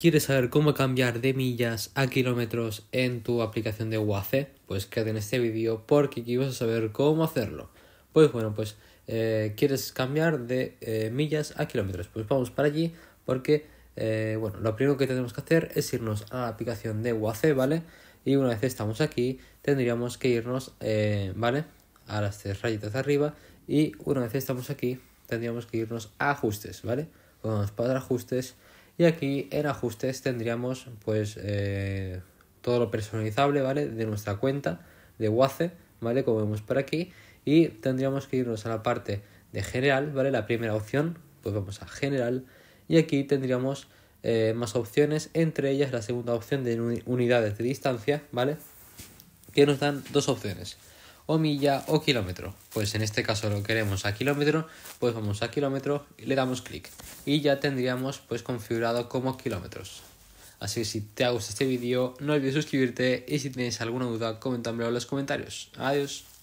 ¿Quieres saber cómo cambiar de millas a kilómetros en tu aplicación de UAC? Pues quédate en este vídeo porque aquí vas a saber cómo hacerlo. Pues bueno, pues eh, quieres cambiar de eh, millas a kilómetros. Pues vamos para allí porque, eh, bueno, lo primero que tenemos que hacer es irnos a la aplicación de UAC, ¿vale? Y una vez estamos aquí, tendríamos que irnos, ¿vale? A las tres rayitas de arriba y una vez estamos aquí, tendríamos que irnos a ajustes, ¿vale? Vamos para ajustes y aquí en ajustes tendríamos pues eh, todo lo personalizable, ¿vale? De nuestra cuenta de WACE, ¿vale? Como vemos por aquí. Y tendríamos que irnos a la parte de general, ¿vale? La primera opción, pues vamos a general. Y aquí tendríamos eh, más opciones, entre ellas la segunda opción de unidades de distancia, ¿vale? Que nos dan dos opciones o milla o kilómetro. Pues en este caso lo queremos a kilómetro, pues vamos a kilómetro y le damos clic. Y ya tendríamos pues configurado como kilómetros. Así que si te ha gustado este vídeo, no olvides suscribirte y si tienes alguna duda, coméntamelo en los comentarios. Adiós.